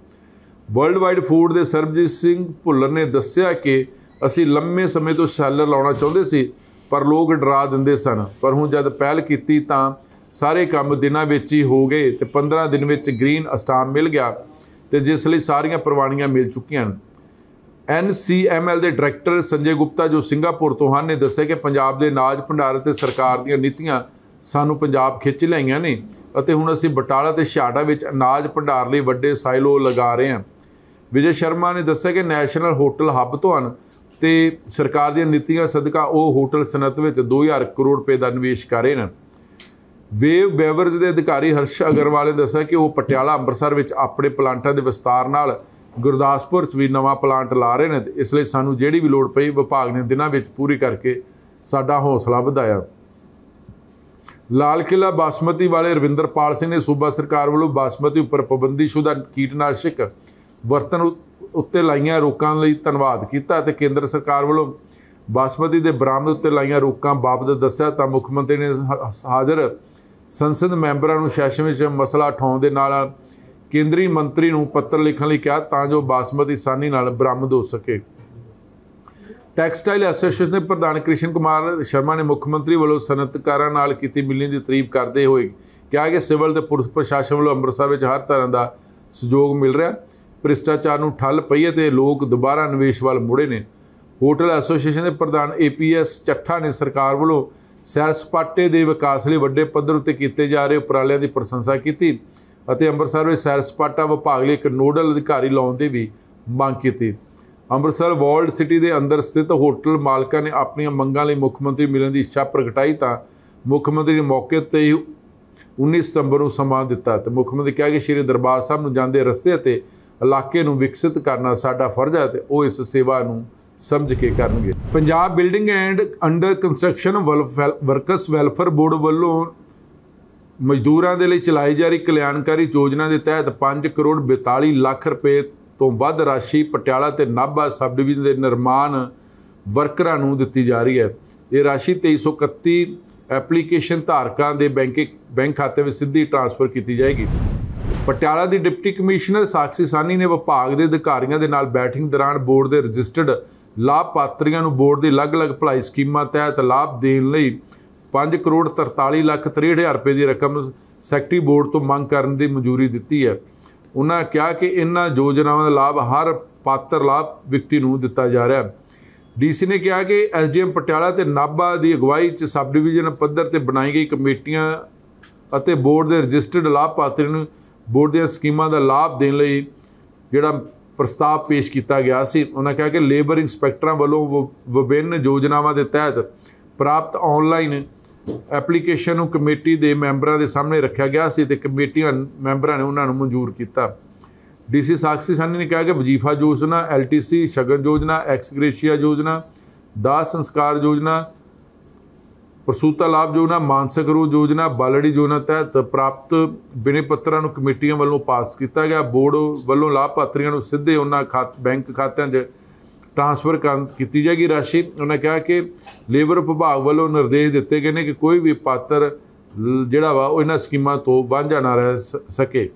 ਵਰਲਡ ਵਾਈਡ ਫੂਡ ਦੇ ਸਰਬਜੀਤ ਸਿੰਘ ਭੁੱਲਰ ਨੇ ਦੱਸਿਆ ਕਿ ਅਸੀਂ ਲੰਮੇ ਸਮੇਂ ਤੋਂ ਸੈਲਰ ਲਾਉਣਾ ਚਾਹੁੰਦੇ ਸੀ ਪਰ ਲੋਕ ਡਰਾ ਦਿੰਦੇ ਸਨ ਪਰ ਹੁਣ ਜਦ ਪਹਿਲ ਕੀਤੀ ਤਾਂ ਸਾਰੇ ਕੰਮ ਦਿਨਾਂ ਵਿੱਚ ਹੀ ਹੋ ਗਏ ਤੇ 15 ਦਿਨ ਵਿੱਚ ਗ੍ਰੀਨ ਅਸਟਾਮ ਮਿਲ ਗਿਆ ਤੇ ਜਿਸ ਲਈ ਸਾਰੀਆਂ ਪ੍ਰਵਾਨੀਆਂ ਮਿਲ ਚੁੱਕੀਆਂ ਹਨ ਐਨਸੀਐਮਐਲ ਦੇ ਡਾਇਰੈਕਟਰ ਸੰਜੇ ਗੁਪਤਾ ਜੋ ਸਿੰਗਾਪੁਰ ਤੋਂ ਹਨ ਨੇ ਦੱਸਿਆ ਕਿ ਪੰਜਾਬ ਦੇ ਨਾਜ ਭੰਡਾਰ ਤੇ ਸਰਕਾਰ ਦੀਆਂ ਨੀਤੀਆਂ ਸਾਨੂੰ ਪੰਜਾਬ ਖਿੱਚ ਲਈਆਂ ਨੇ ਅਤੇ ਹੁਣ ਅਸੀਂ ਬਟਾਲਾ ਤੇ ਛਾੜਾ ਵਿੱਚ ਅਨਾਜ ਭੰਡਾਰ ਲਈ ਵੱਡੇ ਸਾਈਲੋ ਲਗਾ ਰਹੇ ਹਾਂ ਵਿਜੇ ਸ਼ਰਮਾ ਨੇ ਦੱਸਿਆ ਕਿ ਨੈਸ਼ਨਲ ਹੋਟਲ ਹੱਬ ਤੋਂ ਹਨ ਤੇ ਸਰਕਾਰ ਦੀਆਂ ਨੀਤੀਆਂ ਸਦਕਾ ਉਹ ਹੋਟਲ ਸਨਤ ਵਿੱਚ 2000 ਕਰੋੜ ਰੁਪਏ ਦਾ ਨਿਵੇਸ਼ ਕਰ ਰਹੇ ਨੇ ਵੇਵ ਬੈਵਰਜ ਦੇ ਅਧਿਕਾਰੀ ਹਰਸ਼ ਅਗਰਵਾਲ ਨੇ ਦੱਸਿਆ ਕਿ ਉਹ ਪਟਿਆਲਾ ਅੰਮ੍ਰਿਤਸਰ ਵਿੱਚ ਆਪਣੇ ਪਲਾਂਟਾਂ ਦੇ ਵਿਸਤਾਰ ਨਾਲ ਗੁਰਦਾਸਪੁਰ 'ਚ ਵੀ ਨਵਾਂ ਪਲਾਂਟ ਲਾ ਰਹੇ ਨੇ ਇਸ ਲਈ ਸਾਨੂੰ ਜਿਹੜੀ ਵੀ ਲੋੜ ਪਈ ਵਿਭਾਗ ਨੇ ਦਿਨਾਂ ਵਿੱਚ ਪੂਰੀ ਕਰਕੇ ਸਾਡਾ ਹੌਸਲਾ ਵਧਾਇਆ ਲਾਲ ਕਿਲਾ ਬਾਸਮਤੀ ਵਾਲੇ ਰਵਿੰਦਰਪਾਲ ਸਿੰਘ ਨੇ ਸੂਬਾ ਸਰਕਾਰ ਵੱਲੋਂ ਬਾਸਮਤੀ ਉੱਪਰ ਪਾਬੰਦੀ ਸ਼ੁਦਾ ਕੀਟਨਾਸ਼ਕ ਵਰਤਨ ਉੱਤੇ ਲਾਈਆਂ ਰੋਕਾਂ ਲਈ ਧੰਨਵਾਦ ਕੀਤਾ ਤੇ ਕੇਂਦਰ ਸਰਕਾਰ ਵੱਲੋਂ ਬਾਸਮਤੀ ਦੇ ਬਰਾਮਦ ਉੱਤੇ ਲਾਈਆਂ ਰੋਕਾਂ ਬਾਬਤ ਦੱਸਿਆ ਤਾਂ ਮੁੱਖ ਮੰਤਰੀ ਨੇ ਹਾਜ਼ਰ ਸੰਸਦ ਮੈਂਬਰਾਂ ਨੂੰ ਸੈਸ਼ਨ ਵਿੱਚ ਮਸਲਾ ਉਠਾਉਣ ਦੇ ਨਾਲ ਕੇਂਦਰੀ ਮੰਤਰੀ ਨੂੰ ਪੱਤਰ ਲਿਖਣ ਲਈ ਕਿਹਾ ਤਾਂ ਜੋ ਬਾਸਮਤੀ ਸਾਨੀ ਨਾਲ ਬਰਾਮਦ ਹੋ ਸਕੇ ਟੈਕਸਟਾਈਲ ਐਸੋਸੀਏਸ਼ਨ ਦੇ ਪ੍ਰਧਾਨ ਕ੍ਰਿਸ਼ਨ ਕੁਮਾਰ ਸ਼ਰਮਾ ਨੇ ਮੁੱਖ ਮੰਤਰੀ ਵੱਲੋਂ ਸਨਅਤਕਾਰਾਂ ਨਾਲ ਕੀਤੀ ਮਿਲਣੀ ਦੀ ਤਾਰੀਫ ਕਰਦੇ ਹੋਏ ਕਿਹਾ ਕਿ ਸਿਵਲ ਤੇ ਪੁਲਿਸ ਪ੍ਰਸ਼ਾਸਨ ਵੱਲੋਂ ਅੰਮ੍ਰਿਤਸਰ ਵਿੱਚ ਹਰ ਤਰ੍ਹਾਂ ਦਾ ਸਹਿਯੋਗ ਮਿਲ ਰਿਹਾ ਭ੍ਰਿਸ਼ਟਾਚਾਰ ਨੂੰ ਠੱਲ ਪਈ ਹੈ ਤੇ ਲੋਕ ਦੁਬਾਰਾ ਨਿਵੇਸ਼ ਵੱਲ ਮੁੜੇ ਨੇ ਹੋਟਲ ਐਸੋਸੀਏਸ਼ਨ ਦੇ ਪ੍ਰਧਾਨ ਏਪੀਐਸ ਚੱਠਾ ਨੇ ਸਰਕਾਰ ਵੱਲੋਂ ਸੈਰ ਸਪਾਟੇ ਦੇ ਵਿਕਾਸ ਲਈ ਵੱਡੇ ਪੱਧਰ ਉੱਤੇ ਕੀਤੇ ਜਾ ਰਹੇ ਉਪਰਾਲਿਆਂ ਦੀ ਪ੍ਰਸ਼ੰਸਾ ਕੀਤੀ ਅਤੇ ਅੰਮ੍ਰਿਤਸਰ ਵਿੱਚ ਸੈਰ ਸਪਾਟਾ ਵਿਭਾਗ ਲਈ ਇੱਕ ਨੋਡਲ ਅਧਿਕਾਰੀ ਲਾਉਣ ਦੀ ਵੀ ਮੰਗ ਕੀਤੀ ਅੰਮ੍ਰਿਤਸਰ ਵਰਲਡ ਸਿਟੀ ਦੇ ਅੰਦਰ ਸਥਿਤ ਹੋਟਲ ਮਾਲਕਾਂ ਨੇ ਆਪਣੀਆਂ ਮੰਗਾਂ ਲਈ ਮੁੱਖ ਮੰਤਰੀ ਮਿਲਣ ਦੀ ਇੱਛਾ ਪ੍ਰਗਟਾਈ ਤਾਂ ਮੁੱਖ ਮੰਤਰੀ ਨੇ ਮੌਕੇ ਤੇ ਹੀ 19 ਸਤੰਬਰ ਨੂੰ ਸਮਾਂ ਦਿੱਤਾ ਤੇ ਮੁੱਖ ਮੰਤਰੀ ਕਿਹਾ ਕਿ ਸ਼੍ਰੀ ਦਰਬਾਰ ਸਾਹਿਬ ਨੂੰ ਜਾਂਦੇ ਰਸਤੇ ਤੇ ਇਲਾਕੇ ਨੂੰ ਵਿਕਸਿਤ ਕਰਨਾ ਸਾਡਾ ਫਰਜ਼ ਹੈ ਤੇ ਉਹ ਇਸ ਸੇਵਾ ਨੂੰ ਸਮਝ ਕੇ ਕਰਨਗੇ Punjab building and under construction workers welfare board ਵੱਲੋਂ ਮਜ਼ਦੂਰਾਂ ਦੇ ਲਈ ਚਲਾਈ ਜਾ ਰਹੀ ਕਲਿਆਣਕਾਰੀ ਯੋਜਨਾ ਦੇ ਤਹਿਤ 5 ਕਰੋੜ 42 ਲੱਖ ਰੁਪਏ ਤੋਂ ਵੱਧ ਰਾਸ਼ੀ ਪਟਿਆਲਾ ਤੇ ਨਾਭਾ ਸਬ ਡਿਵੀਜ਼ਨ ਦੇ ਨਿਰਮਾਣ ਵਰਕਰਾਂ ਨੂੰ ਦਿੱਤੀ ਜਾ ਰਹੀ ਹੈ ਇਹ ਰਾਸ਼ੀ 2331 ਐਪਲੀਕੇਸ਼ਨ ਧਾਰਕਾਂ ਦੇ ਬੈਂਕ ਬੈਂਕ ਖਾਤੇ ਵਿੱਚ ਸਿੱਧੀ ਟ੍ਰਾਂਸਫਰ ਕੀਤੀ ਜਾਏਗੀ ਪਟਿਆਲਾ ਦੀ ਡਿਪਟੀ ਕਮਿਸ਼ਨਰ ਸਾਖੀ ਸਾਨੀ ਨੇ ਵਿਭਾਗ ਦੇ ਅਧਿਕਾਰੀਆਂ ਦੇ ਨਾਲ ਬੈਠਿੰਗ ਦੌਰਾਨ ਬੋਰਡ ਦੇ ਰਜਿਸਟਰਡ ਲਾਭਪਾਤਰੀਆਂ ਨੂੰ ਬੋਰਡ ਦੀ ਅਲੱਗ-ਅਲੱਗ ਭਲਾਈ ਸਕੀਮਾਂ ਤਹਿਤ ਲਾਭ ਦੇਣ ਲਈ 5 ਕਰੋੜ 43 ਲੱਖ ਹਜ਼ਾਰ ਰੁਪਏ ਦੀ ਰਕਮ ਸੈਕਟਰੀ ਬੋਰਡ ਤੋਂ ਮੰਗ ਕਰਨ ਦੀ ਮਨਜ਼ੂਰੀ ਦਿੱਤੀ ਹੈ ਉਹਨਾਂ ਕਿਹਾ ਕਿ ਇਹਨਾਂ ਯੋਜਨਾਵਾਂ ਦਾ ਲਾਭ ਹਰ ਪਾਤਰ ਲਾਭ ਵਿਅਕਤੀ ਨੂੰ ਦਿੱਤਾ ਜਾ ਰਿਹਾ ਹੈ ਡੀਸੀ ਨੇ ਕਿਹਾ ਕਿ ਐਸਡੀਐਮ ਪਟਿਆਲਾ ਤੇ ਨਾਬਾ ਦੀ ਅਗਵਾਈ 'ਚ ਸਬ ਡਿਵੀਜ਼ਨ ਪੱਧਰ ਤੇ ਬਣਾਈ ਗਈ ਕਮੇਟੀਆਂ ਅਤੇ ਬੋਰਡ ਦੇ ਰਜਿਸਟਰਡ ਲਾਭਪਾਤਰੀ ਨੂੰ ਬੋਰਡ ਦੀਆਂ ਸਕੀਮਾਂ ਦਾ ਲਾਭ ਦੇਣ ਲਈ ਜਿਹੜਾ ਪ੍ਰਸਤਾਵ ਪੇਸ਼ ਕੀਤਾ ਗਿਆ ਸੀ ਉਹਨਾਂ ਕਿਹਾ ਕਿ ਲੇਬਰ ਇਨਸਪੈਕਟਰਾਂ ਵੱਲੋਂ ਵਿਭਿੰਨ ਯੋਜਨਾਵਾਂ ਦੇ ਤਹਿਤ ਪ੍ਰਾਪਤ ਆਨਲਾਈਨ ਐਪਲੀਕੇਸ਼ਨ ਨੂੰ ਕਮੇਟੀ ਦੇ ਮੈਂਬਰਾਂ ਦੇ ਸਾਹਮਣੇ ਰੱਖਿਆ ਗਿਆ ਸੀ ਤੇ ਕਮੇਟੀਆਂ ਮੈਂਬਰਾਂ ਨੇ ਉਹਨਾਂ ਨੂੰ ਮਨਜ਼ੂਰ ਕੀਤਾ ਡੀਸੀ ਸਾਖਸੀ ਸਾਨੀ ਨੇ ਕਿਹਾ ਕਿ ਵਜੀਫਾ ਯੋਜਨਾ ਐਲਟੀਸੀ ਸ਼ਗਨ ਯੋਜਨਾ ਐਕਸਗ੍ਰੇਸ਼ੀਆ ਯੋਜਨਾ ਦਾ ਸੰਸਕਾਰ ਯੋਜਨਾ ਪ੍ਰਸੂਤਾ ਲਾਭ ਯੋਜਨਾ ਮਾਨਸਿਕ ਰੋਗ ਯੋਜਨਾ ਬਾਲੜੀ ਯੋਜਨਾ ਤਹਿਤ ਪ੍ਰਾਪਤ ਬਿਨੇ ਪੱਤਰਾਂ ਨੂੰ ਕਮੇਟੀਆਂ ਵੱਲੋਂ ਪਾਸ ਕੀਤਾ ਗਿਆ ਬੋਰਡ ਵੱਲੋਂ ਲਾਭਪਾਤਰੀਆਂ ਨੂੰ ਸਿੱਧੇ ਉਹਨਾਂ ਖਾਤ ਬੈਂਕ ਖਾਤਿਆਂ ਦੇ ਟ੍ਰਾਂਸਫਰ ਕੀਤੀ ਜਾਏਗੀ ਰਾਸ਼ੀ ਉਹਨਾਂ ਕਿਹਾ ਕਿ ਲੇਬਰ ਵਿਭਾਗ ਵੱਲੋਂ ਨਿਰਦੇਸ਼ ਦਿੱਤੇ ਗਏ ਨੇ ਕਿ ਕੋਈ ਵੀ ਪਾਤਰ ਜਿਹੜਾ ਵਾ ਉਹ ਇਹਨਾਂ ਸਕੀਮਾਂ ਤੋਂ ਵਾਂਝਾ ਨਾ ਰਹਿ ਸਕੇ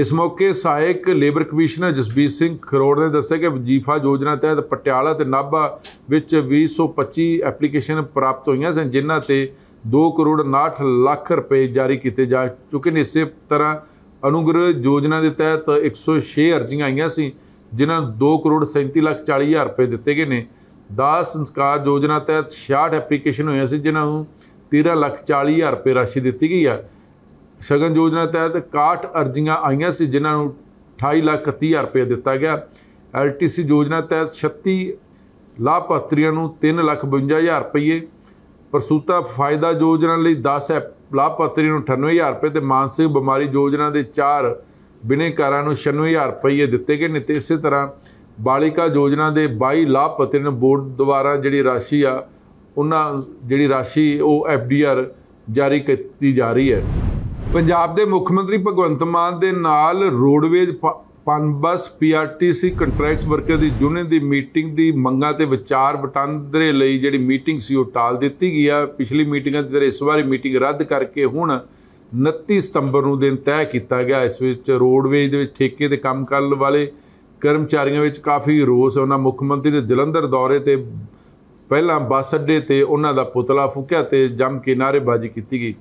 ਇਸ ਮੌਕੇ ਸਹਾਇਕ ਲੇਬਰ ਕਮਿਸ਼ਨਰ ਜਸਬੀਰ ਸਿੰਘ ਖਰੋੜ ਨੇ ਦੱਸਿਆ ਕਿ ਵਜੀਫਾ ਯੋਜਨਾ ਤਹਿਤ ਪਟਿਆਲਾ ਤੇ ਨਾਭਾ ਵਿੱਚ 225 ਐਪਲੀਕੇਸ਼ਨ ਪ੍ਰਾਪਤ ਹੋਈਆਂ ਸਨ ਜਿਨ੍ਹਾਂ ਤੇ 2 ਕਰੋੜ 59 ਲੱਖ ਰੁਪਏ ਜਾਰੀ ਕੀਤੇ ਜਾ ਚੁੱਕੇ ਨੇ ਇਸੇ ਤਰ੍ਹਾਂ ਅਨੁਗ੍ਰਹਿ ਯੋਜਨਾ ਦੇ ਤਹਿਤ 106 ਅਰਜ਼ੀਆਂ ਆਈਆਂ ਸੀ ਜਿਨ੍ਹਾਂ ਨੂੰ 2 ਕਰੋੜ 37 ਲੱਖ 40 ਹਜ਼ਾਰ ਰੁਪਏ ਦਿੱਤੇ ਗਏ ਨੇ ਦਾਸ ਸੰਸਕਾਰ ਯੋਜਨਾ ਤਹਿਤ 66 ਐਪਲੀਕੇਸ਼ਨ ਹੋਏ ਸੀ ਜਿਨ੍ਹਾਂ ਨੂੰ 13 ਲੱਖ 40 ਹਜ਼ਾਰ ਰੁਪਏ ਰਾਸ਼ੀ ਦਿੱਤੀ ਗਈ ਆ ਸ਼ਗਨ ਯੋਜਨਾ ਤਹਿਤ 61 ਅਰਜ਼ੀਆਂ ਆਈਆਂ ਸੀ ਜਿਨ੍ਹਾਂ ਨੂੰ 28 ਲੱਖ 31 ਹਜ਼ਾਰ ਰੁਪਏ ਦਿੱਤਾ ਗਿਆ ਐਲਟੀਸੀ ਯੋਜਨਾ ਤਹਿਤ 36 ਲਾਭਪਾਤਰੀਆਂ ਨੂੰ 3 ਲੱਖ 52 ਹਜ਼ਾਰ ਰੁਪਏ ਪ੍ਰਸੂਤਾ ਫਾਇਦਾ ਯੋਜਨਾ ਲਈ 10 ਲਾਭਪਾਤਰੀ ਨੂੰ 98 ਹਜ਼ਾਰ ਰੁਪਏ ਤੇ ਮਾਨਸਿਕ ਬਿਮਾਰੀ ਯੋਜਨਾ ਦੇ 4 ਬਿਨੇਕਾਰਾਂ ਨੂੰ 96000 ਰੁਪਏ ਦਿੱਤੇ ਗਏ ਨੇ ਤੇ ਇਸੇ ਤਰ੍ਹਾਂ ਬਾਲਿਕਾ ਯੋਜਨਾ ਦੇ 22 ਲਾਭਪਾਤਰੀਆਂ ਨੂੰ ਬੋਰਡ ਦੁਆਰਾ ਜਿਹੜੀ ਰਾਸ਼ੀ ਆ ਉਹਨਾਂ ਜਿਹੜੀ ਰਾਸ਼ੀ ਉਹ ਐਫਡੀਆਰ ਜਾਰੀ ਕੀਤੀ ਜਾ ਰਹੀ ਹੈ ਪੰਜਾਬ ਦੇ ਮੁੱਖ ਮੰਤਰੀ ਭਗਵੰਤ ਮਾਨ ਦੇ ਨਾਲ roadways Punbus PRTC contracts worker ਦੀ ਜੁਨੇ ਦੀ ਮੀਟਿੰਗ ਦੀ ਮੰਗਾਂ ਤੇ ਵਿਚਾਰ ਵਟਾਂਦਰੇ ਲਈ ਜਿਹੜੀ ਮੀਟਿੰਗ ਸੀ ਉਹ ਟਾਲ ਦਿੱਤੀ ਗਈ ਆ ਪਿਛਲੀ ਮੀਟਿੰਗਾਂ ਤੇ ਇਸ ਵਾਰੀ ਮੀਟਿੰਗ ਰੱਦ ਕਰਕੇ ਹੁਣ 29 ਸਤੰਬਰ ਨੂੰ ਦਿਨ ਤੈਅ ਕੀਤਾ ਗਿਆ ਇਸ ਵਿੱਚ ਰੋਡਵੇਜ ਦੇ ਵਿੱਚ ਠੇਕੇ ਤੇ ਕੰਮ ਕਰਨ ਵਾਲੇ ਕਰਮਚਾਰੀਆਂ ਵਿੱਚ ਕਾਫੀ ਰੋਸ ਉਹਨਾਂ ਮੁੱਖ ਮੰਤਰੀ ਦੇ ਜਲੰਧਰ ਦੌਰੇ ਤੇ ਪਹਿਲਾਂ ਬੱਸ ਅੱਡੇ ਤੇ ਉਹਨਾਂ ਦਾ ਪੁਤਲਾ ਫੂਕਿਆ ਤੇ ਜੰਮ ਕੇ ਨਾਰੇਬਾਜ਼ੀ ਕੀਤੀ ਗਈ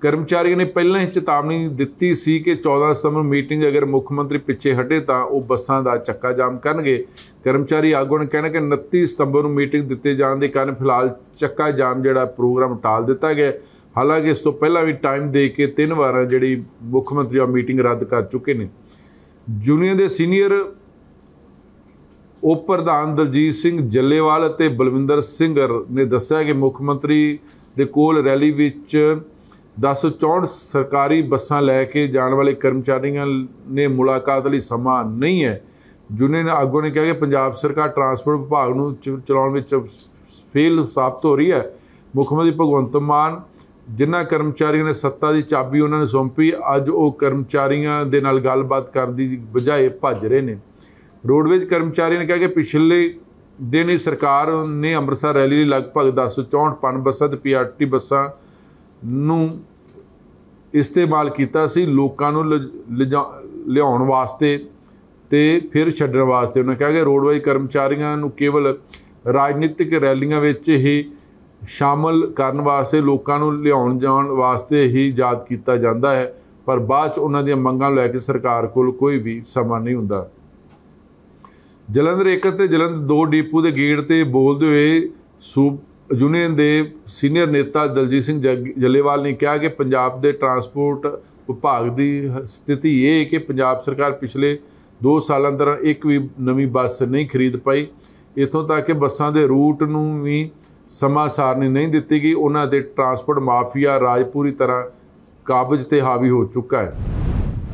ਕਰਮਚਾਰੀਆਂ ਨੇ ਪਹਿਲਾਂ ਹੀ ਚੇਤਾਵਨੀ ਦਿੱਤੀ ਸੀ ਕਿ 14 ਸਤੰਬਰ ਮੀਟਿੰਗ ਅਗਰ ਮੁੱਖ ਮੰਤਰੀ ਪਿੱਛੇ ਹਟੇ ਤਾਂ ਉਹ ਬੱਸਾਂ ਦਾ ਚੱਕਾ ਜਾਮ ਕਰਨਗੇ ਕਰਮਚਾਰੀ ਆਗੂਆਂ ਨੇ ਕਹਿਣਾ ਕਿ 29 ਸਤੰਬਰ ਨੂੰ ਮੀਟਿੰਗ ਦਿੱਤੇ ਜਾਣ ਦੇ ਕਾਰਨ ਫਿਲਹਾਲ ਚੱਕਾ ਜਾਮ ਜਿਹੜਾ ਪ੍ਰੋਗਰਾਮ ਟਾਲ ਦਿੱਤਾ ਗਿਆ ਹਾਲਾਂਕਿ ਇਸ ਤੋਂ ਪਹਿਲਾਂ ਵੀ ਟਾਈਮ ਦੇ ਕੇ ਤਿੰਨ ਵਾਰਾਂ ਜਿਹੜੀ ਮੁੱਖ ਮੰਤਰੀ ਆ ਮੀਟਿੰਗ ਰੱਦ ਕਰ ਚੁੱਕੇ ਨੇ ਜੂਨੀਅਰ ਦੇ ਸੀਨੀਅਰ ਉਪ ਪ੍ਰਧਾਨ ਦਲਜੀਤ ਸਿੰਘ ਜੱਲੇਵਾਲ ਅਤੇ ਬਲਵਿੰਦਰ ਸਿੰਘਰ ਨੇ ਦੱਸਿਆ ਕਿ ਮੁੱਖ ਮੰਤਰੀ ਦੇ ਕੋਲ ਰੈਲੀ ਵਿੱਚ 1064 ਸਰਕਾਰੀ ਬੱਸਾਂ ਲੈ ਕੇ ਜਾਣ ਵਾਲੇ ਕਰਮਚਾਰੀਆਂ ਨੇ ਮੁਲਾਕਾਤ ਲਈ ਸਮਾਂ ਨਹੀਂ ਹੈ ਜੁਨੇ ਨੇ ਆਗੂ ਨੇ ਕਿਹਾ ਕਿ ਪੰਜਾਬ ਸਰਕਾਰ ਟਰਾਂਸਪੋਰਟ ਵਿਭਾਗ ਨੂੰ ਚਲਾਉਣ ਵਿੱਚ ਫੇਲ ਸਾਬਤ ਹੋ ਰਹੀ ਹੈ ਮੁੱਖ ਮੰਤਰੀ ਭਗਵੰਤ ਮਾਨ ਜਿਨ੍ਹਾਂ ਕਰਮਚਾਰੀਆਂ ਨੇ ਸੱਤਾ ਦੀ ਚਾਬੀ ਉਹਨਾਂ ਨੂੰ ਸੌਂਪੀ ਅੱਜ ਉਹ ਕਰਮਚਾਰੀਆਂ ਦੇ ਨਾਲ ਗੱਲਬਾਤ ਕਰਨ ਦੀ ਬਜਾਏ ਭੱਜ ਰਹੇ ਨੇ ਰੋਡਵੇਜ ਕਰਮਚਾਰੀਆਂ ਨੇ ਕਿਹਾ ਕਿ ਪਿਛਲੇ ਦਿਨ ਹੀ ਸਰਕਾਰ ਨੇ ਅੰਮ੍ਰਿਤਸਰ ਰੈਲੀ ਲਈ ਲਗਭਗ 1064 ਪਨ ਬੱਸਾਂ ਤੇ ਪੀਆਰਟੀ ਬੱਸਾਂ ਨੂੰ ਇਸਤੇਮਾਲ ਕੀਤਾ ਸੀ ਲੋਕਾਂ ਨੂੰ ਲਿਆਉਣ ਵਾਸਤੇ ਤੇ ਫਿਰ ਛੱਡਣ ਵਾਸਤੇ ਉਹਨਾਂ ਕਿਹਾ ਕਿ ਰੋਡਵੇਜ ਕਰਮਚਾਰੀਆਂ ਨੂੰ ਕੇਵਲ ਰਾਜਨੀਤਿਕ ਰੈਲੀਆਂ ਵਿੱਚ ਹੀ ਸ਼ਾਮਲ ਕਰਨ ਵਾਸਤੇ ਲੋਕਾਂ ਨੂੰ ਲਿਆਉਣ ਜਾਣ ਵਾਸਤੇ ਹੀ ਯਾਦ ਕੀਤਾ ਜਾਂਦਾ ਹੈ ਪਰ ਬਾਅਦ ਚ ਉਹਨਾਂ ਦੀਆਂ ਮੰਗਾਂ ਲੈ ਕੇ ਸਰਕਾਰ ਕੋਲ ਕੋਈ ਵੀ ਸਮਾਂ ਨਹੀਂ ਹੁੰਦਾ ਜਲੰਧਰ 1 ਤੇ ਜਲੰਧਰ 2 ਡੀਪੂ ਦੇ ਗੇਟ ਤੇ ਬੋਲਦੇ ਹੋਏ ਸੂਬ ਯੂਨੀਅਨ ਦੇ ਸੀਨੀਅਰ ਨੇਤਾ ਦਲਜੀਤ ਸਿੰਘ ਜੱਲੇਵਾਲ ਨੇ ਕਿਹਾ ਕਿ ਪੰਜਾਬ ਦੇ ਟਰਾਂਸਪੋਰਟ ਵਿਭਾਗ ਦੀ ਸਥਿਤੀ ਇਹ ਹੈ ਕਿ ਪੰਜਾਬ ਸਰਕਾਰ ਪਿਛਲੇ 2 ਸਾਲਾਂ ਦੌਰਾਨ ਇੱਕ ਵੀ ਨਵੀਂ ਬੱਸ ਨਹੀਂ ਖਰੀਦ ਪਾਈ ਇਥੋਂ ਤੱਕ ਕਿ ਬੱਸਾਂ ਦੇ ਰੂਟ ਨੂੰ ਵੀ ਸਮਾਂ ਸਾਰਨੀ ਨਹੀਂ ਦਿੱਤੀ ਗਈ ਉਹਨਾਂ ਦੇ ਟਰਾਂਸਪੋਰਟ ਮਾਫੀਆ ਰਾਜ ਪੂਰੀ ਤਰ੍ਹਾਂ ਕਾਬਜ ਤੇ ਹਾਵੀ ਹੋ ਚੁੱਕਾ ਹੈ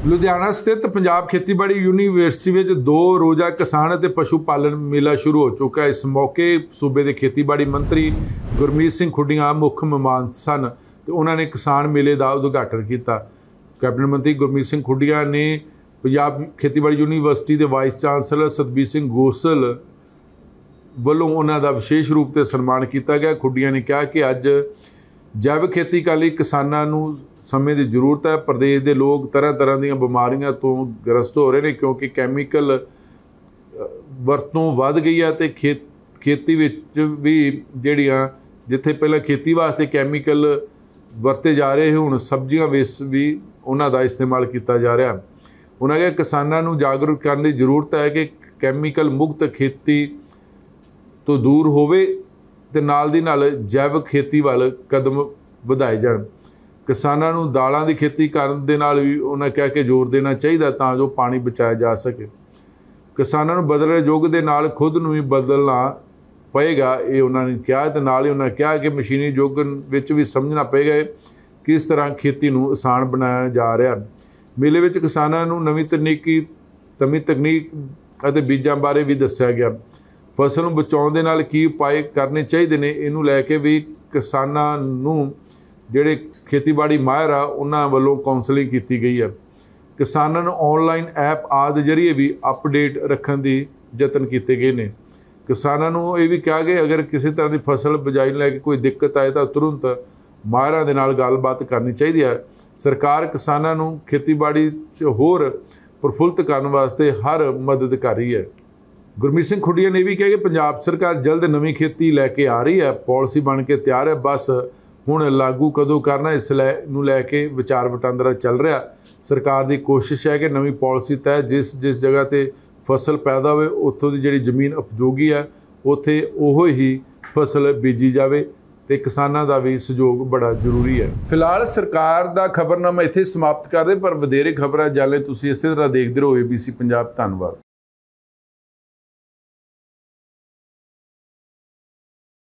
ਲੁਧਿਆਣਾ ਸਥਿਤ ਪੰਜਾਬ ਖੇਤੀਬਾੜੀ ਯੂਨੀਵਰਸਿਟੀ ਵਿੱਚ ਦੋ ਰੋਜ਼ਾ ਕਿਸਾਨ ਅਤੇ ਪਸ਼ੂ ਪਾਲਣ ਮੇਲਾ ਸ਼ੁਰੂ ਹੋ ਚੁੱਕਾ ਹੈ ਇਸ ਮੌਕੇ ਸੂਬੇ ਦੇ ਖੇਤੀਬਾੜੀ ਮੰਤਰੀ ਗੁਰਮੀਤ ਸਿੰਘ ਖੁੱਡੀਆਂ ਮੁੱਖ ਮਹਿਮਾਨ ਸਨ ਤੇ ਉਹਨਾਂ ਨੇ ਕਿਸਾਨ ਮੇਲੇ ਦਾ ਉਦਘਾਟਨ ਕੀਤਾ ਕੈਬਨਿਟ ਮੰਤਰੀ ਗੁਰਮੀਤ ਸਿੰਘ ਖੁੱਡੀਆਂ ਨੇ ਪੰਜਾਬ ਖੇਤੀਬਾੜੀ ਯੂਨੀਵਰਸਿਟੀ ਦੇ ਵਾਈਸ ਚਾਂਸਲਰ ਸਤਬੀਰ ਸਿੰਘ ਗੋਸਲ ਵੱਲੋਂ ਉਹਨਾਂ ਦਾ ਵਿਸ਼ੇਸ਼ ਰੂਪ ਤੇ ਸਨਮਾਨ ਕੀਤਾ ਗਿਆ ਖੁੱਡੀਆਂ ਨੇ ਕਿਹਾ ਕਿ ਅੱਜ ਜੈਵਿਕ ਖੇਤੀ ਕਾਲੀ ਲਈ ਕਿਸਾਨਾਂ ਨੂੰ ਸਮੇਂ ਦੀ ਜ਼ਰੂਰਤ ਹੈ ਪ੍ਰਦੇਸ਼ ਦੇ ਲੋਕ ਤਰ੍ਹਾਂ ਤਰ੍ਹਾਂ ਦੀਆਂ ਬਿਮਾਰੀਆਂ ਤੋਂ ਗ੍ਰਸਤ ਹੋ ਰਹੇ ਨੇ ਕਿਉਂਕਿ ਕੈਮੀਕਲ ਵਰਤੋਂ ਵੱਧ ਗਈ ਹੈ ਤੇ ਖੇਤੀ ਵਿੱਚ ਵੀ ਜਿਹੜੀਆਂ ਜਿੱਥੇ ਪਹਿਲਾਂ ਖੇਤੀ ਵਾਸਤੇ ਕੈਮੀਕਲ ਵਰਤੇ ਜਾ ਰਹੇ ਹੁਣ ਸਬਜ਼ੀਆਂ ਵਿੱਚ ਵੀ ਉਹਨਾਂ ਦਾ ਇਸਤੇਮਾਲ ਕੀਤਾ ਜਾ ਰਿਹਾ ਉਹਨਾਂ ਨੇ ਕਿਸਾਨਾਂ ਨੂੰ ਜਾਗਰੂਕ ਕਰਨ ਦੀ ਜ਼ਰੂਰਤ ਹੈ ਕਿ ਕੈਮੀਕਲ ਮੁਕਤ ਖੇਤੀ ਤੋਂ ਦੂਰ ਹੋਵੇ ਤੇ ਨਾਲ ਦੀ ਨਾਲ ਜੈਵਿਕ ਖੇਤੀ ਵੱਲ ਕਦਮ ਵਧਾਏ ਜਾਣ ਕਿਸਾਨਾਂ ਨੂੰ ਦਾਲਾਂ ਦੀ ਖੇਤੀ ਕਰਨ ਦੇ ਨਾਲ ਵੀ ਉਹਨਾਂ ਕਹਿ ਕੇ ਜ਼ੋਰ ਦੇਣਾ ਚਾਹੀਦਾ ਤਾਂ ਜੋ ਪਾਣੀ ਬਚਾਇਆ ਜਾ ਸਕੇ ਕਿਸਾਨਾਂ ਨੂੰ ਬਦਲੇ ਯੁੱਗ ਦੇ ਨਾਲ ਖੁਦ ਨੂੰ ਵੀ ਬਦਲਣਾ ਪਏਗਾ ਇਹ ਉਹਨਾਂ ਨੇ ਕਿਹਾ ਤੇ ਨਾਲ ਹੀ ਉਹਨਾਂ ਕਿਹਾ ਕਿ ਮਸ਼ੀਨੀ ਯੁੱਗ ਵਿੱਚ ਵੀ ਸਮਝਣਾ ਪਏਗਾ ਕਿਸ ਤਰ੍ਹਾਂ ਖੇਤੀ ਨੂੰ ਆਸਾਨ ਬਣਾਇਆ ਜਾ ਰਿਹਾ ਮੇਲੇ ਵਿੱਚ ਕਿਸਾਨਾਂ ਨੂੰ ਨਵੀਂ ਤਕਨੀਕੀ ਤਮੀ ਤਕਨੀਕ ਅਤੇ ਬੀਜਾਂ ਬਾਰੇ ਵੀ ਦੱਸਿਆ ਗਿਆ ਫਸਲ ਨੂੰ ਬਚਾਉਣ ਦੇ ਨਾਲ ਕੀ ਉਪਾਏ ਕਰਨੇ ਚਾਹੀਦੇ ਨੇ ਇਹਨੂੰ ਲੈ ਕੇ ਵੀ ਕਿਸਾਨਾਂ ਨੂੰ ਜਿਹੜੇ ਖੇਤੀਬਾੜੀ ਮਾਹਿਰ ਆ ਉਹਨਾਂ ਵੱਲੋਂ ਕਾਉਂਸਲਿੰਗ ਕੀਤੀ ਗਈ ਹੈ ਕਿਸਾਨਾਂ ਨੂੰ ਆਨਲਾਈਨ ਐਪ ਆਦਿ ਜਰੀਏ ਵੀ ਅਪਡੇਟ ਰੱਖਣ ਦੀ ਯਤਨ ਕੀਤੇ ਗਏ ਨੇ ਕਿਸਾਨਾਂ ਨੂੰ ਇਹ ਵੀ ਕਿਹਾ ਗਿਆ ਅਗਰ ਕਿਸੇ ਤਰ੍ਹਾਂ ਦੀ ਫਸਲ ਬਜਾਈ ਲੈ ਕੇ ਕੋਈ ਦਿੱਕਤ ਆਏ ਤਾਂ ਤੁਰੰਤ ਮਾਹਿਰਾਂ ਦੇ ਨਾਲ ਗੱਲਬਾਤ ਕਰਨੀ ਚਾਹੀਦੀ ਹੈ ਸਰਕਾਰ ਕਿਸਾਨਾਂ ਨੂੰ ਖੇਤੀਬਾੜੀ 'ਚ ਹੋਰ ਪ੍ਰਫੁੱਲਤ ਕਰਨ ਵਾਸਤੇ ਹਰ ਮਦਦ ਕਰ ਰਹੀ ਹੈ ਗੁਰਮੀਤ ਸਿੰਘ ਖੁੱਡੀਆ ਨੇ ਵੀ ਕਿਹਾ ਕਿ ਪੰਜਾਬ ਸਰਕਾਰ ਜਲਦ ਨਵੀਂ ਖੇਤੀ ਲੈ ਕੇ ਆ ਰਹੀ ਹੈ ਪਾਲਿਸੀ ਬਣ ਕੇ ਤਿਆਰ ਹੈ ਬਸ ਹੁਣ ਲਾਗੂ ਕਦੋਂ ਕਰਨਾ ਇਸ ਨੂੰ ਲੈ ਕੇ ਵਿਚਾਰ ਵਟਾਂਦਰਾ ਚੱਲ ਰਿਹਾ ਸਰਕਾਰ ਦੀ ਕੋਸ਼ਿਸ਼ ਹੈ ਕਿ ਨਵੀਂ ਪਾਲਿਸੀ ਤਹਿ ਜਿਸ ਜਿਸ ਜਗ੍ਹਾ ਤੇ ਫਸਲ ਪੈਦਾ ਹੋਵੇ ਉੱਥੋਂ ਦੀ ਜਿਹੜੀ ਜ਼ਮੀਨ ਉਪਜੋਗੀ ਹੈ ਉੱਥੇ ਉਹ ਹੀ ਫਸਲ ਬੀਜੀ ਜਾਵੇ ਤੇ ਕਿਸਾਨਾਂ ਦਾ ਵੀ ਸਹਿਯੋਗ ਬੜਾ ਜ਼ਰੂਰੀ ਹੈ ਫਿਲਹਾਲ ਸਰਕਾਰ ਦਾ ਖਬਰਨਾਮਾ ਇੱਥੇ ਸਮਾਪਤ ਕਰਦੇ ਪਰ ਵਧੇਰੇ ਖਬਰਾਂ ਜਾਲੇ ਤੁਸੀਂ ਇਸੇ ਤਰ੍ਹਾਂ ਦੇਖਦੇ ਰਹੋ ABC ਪੰਜਾਬ ਧੰਨਵਾਦ